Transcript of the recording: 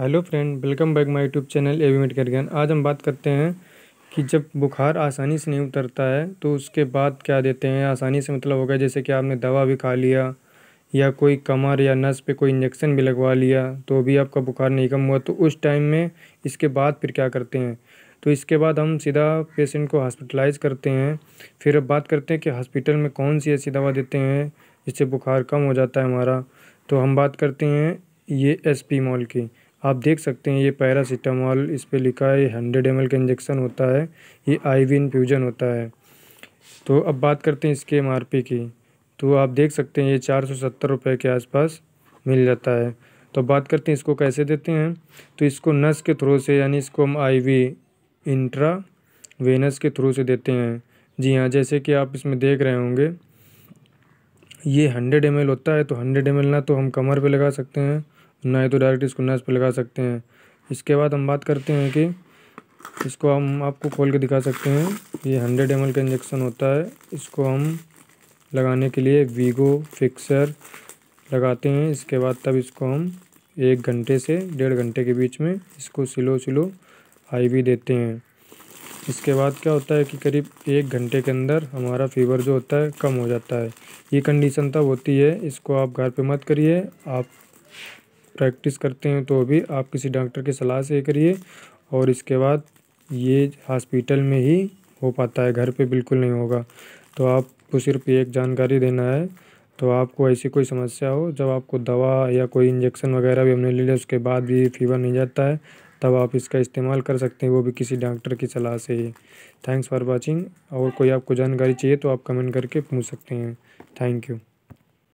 hello friend welcome back my YouTube channel A V medical आज हम बात करते हैं कि जब बुखार आसानी से नहीं उतरता है तो उसके बाद क्या देते हैं आसानी से मतलब होगा जैसे कि आपने दवा भी खा लिया या कोई कमर या नस पे कोई इंजेक्शन भी लगवा लिया तो भी आपका बुखार नहीं कम हुआ तो उस टाइम में इसके बाद फिर क्या करते हैं तो इसके बाद हम सीधा पेशेंट को हॉस्पिटलाइज करते हैं फिर अब बात करते हैं कि हॉस्पिटल में कौन सी ऐसी दवा देते हैं जिससे बुखार कम हो जाता है हमारा तो हम बात करते हैं ये एस पी मॉल की आप देख सकते हैं ये पैरासीटामॉल इस पर लिखा है हंड्रेड एम का इंजेक्शन होता है ये आईवी इन्फ्यूजन होता है तो अब बात करते हैं इसके एम की तो आप देख सकते हैं ये चार सौ सत्तर रुपये के आसपास मिल जाता है तो बात करते हैं इसको कैसे देते हैं तो इसको नस के थ्रू से यानी इसको हम वी इंट्रा वेनस के थ्रू से देते हैं जी हाँ जैसे कि आप इसमें देख रहे होंगे ये हंड्रेड एम होता है तो हंड्रेड एम ना तो हम कमर पे लगा सकते हैं ही तो डायरेक्ट इसको नस पर लगा सकते हैं इसके बाद हम बात करते हैं कि इसको हम आपको खोल के दिखा सकते हैं ये हंड्रेड एम का इंजेक्शन होता है इसको हम लगाने के लिए वीगो फिक्सर लगाते हैं इसके बाद तब इसको हम एक घंटे से डेढ़ घंटे के बीच में इसको सिलो सिलो आईवी देते हैं इसके बाद क्या होता है कि करीब एक घंटे के अंदर हमारा फीवर जो होता है कम हो जाता है ये कंडीशन तब होती है इसको आप घर पे मत करिए आप प्रैक्टिस करते हैं तो भी आप किसी डॉक्टर की सलाह से करिए और इसके बाद ये हॉस्पिटल में ही हो पाता है घर पे बिल्कुल नहीं होगा तो आपको सिर्फ एक जानकारी देना है तो आपको ऐसी कोई समस्या हो जब आपको दवा या कोई इंजेक्शन वगैरह भी हमने ले लिया उसके बाद भी फीवर नहीं जाता है तब आप इसका इस्तेमाल कर सकते हैं वो भी किसी डॉक्टर की सलाह से ही थैंक्स फॉर वॉचिंग और कोई आपको जानकारी चाहिए तो आप कमेंट करके पूछ सकते हैं थैंक यू